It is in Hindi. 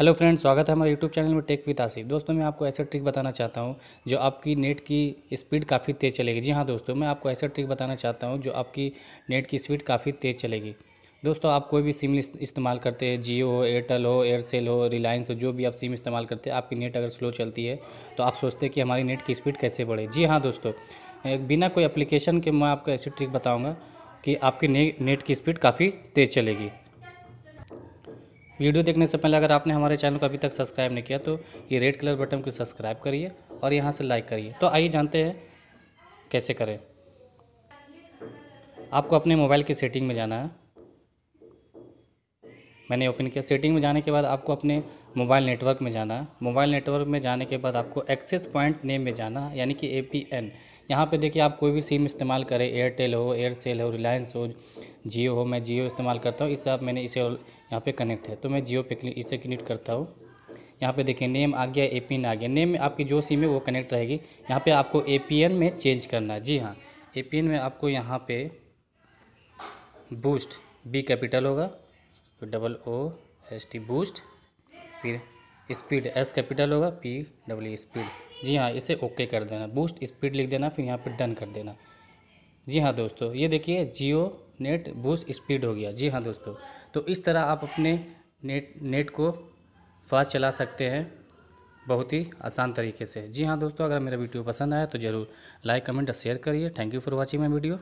हेलो फ्रेंड्स स्वागत है हमारे यूट्यूब चैनल में टेक विद आसिफ दोस्तों मैं आपको ऐसा ट्रिक बताना चाहता हूँ जो आपकी नेट की स्पीड काफ़ी तेज़ चलेगी जी हाँ दोस्तों मैं आपको ऐसा ट्रिक बताना चाहता हूँ जो आपकी नेट की स्पीड काफ़ी तेज़ चलेगी दोस्तों आप कोई भी सिम इस्तेमाल करते हैं जियो हो एयरटेल हो एयरसेल हो रिलायंस हो जो भी आप सिम इस्तेमाल करते हैं आपकी नेट अगर स्लो चलती है तो आप सोचते हैं कि हमारी नेट की स्पीड कैसे बढ़े जी हाँ दोस्तों बिना कोई अप्लीकेशन के मैं आपको ऐसी ट्रिक बताऊँगा कि आपकी नेट की स्पीड काफ़ी तेज़ चलेगी वीडियो देखने से पहले अगर आपने हमारे चैनल को अभी तक सब्सक्राइब नहीं किया तो ये रेड कलर बटन को सब्सक्राइब करिए और यहाँ से लाइक करिए तो आइए जानते हैं कैसे करें आपको अपने मोबाइल की सेटिंग में जाना है मैंने ओपन किया सेटिंग में जाने के बाद आपको अपने मोबाइल नेटवर्क में जाना है मोबाइल नेटवर्क में जाने के बाद आपको एक्सेस पॉइंट नेम में जाना है यानी कि ए पी एन यहाँ पर देखिए आप कोई भी सिम इस्तेमाल करें एयरटेल हो एयरसेल हो रिलायंस हो जियो हो मैं जियो इस्तेमाल करता हूँ इससे आप मैंने इसे यहाँ पर कनेक्ट है तो मैं जियो पे इसे कनेक्ट करता हूँ यहाँ पे देखिए नेम आ गया ए पी आ गया नेम में आपकी जो सिम है वो कनेक्ट रहेगी यहाँ पे आपको ए में चेंज करना है जी हाँ ए में आपको यहाँ पे बूस्ट बी कैपिटल होगा तो double O S T boost फिर स्पीड एस कैपिटल होगा पी डब्ल्यू स्पीड जी हाँ इसे ओके कर देना बूस्ट स्पीड लिख देना फिर यहाँ पर डन कर देना जी हाँ दोस्तों ये देखिए जियो नेट बूस्ट स्पीड हो गया जी हाँ दोस्तों तो इस तरह आप अपने नेट नेट को फास्ट चला सकते हैं बहुत ही आसान तरीके से जी हाँ दोस्तों अगर मेरा वीडियो पसंद आया तो ज़रूर लाइक कमेंट और शेयर करिए thank you for watching my video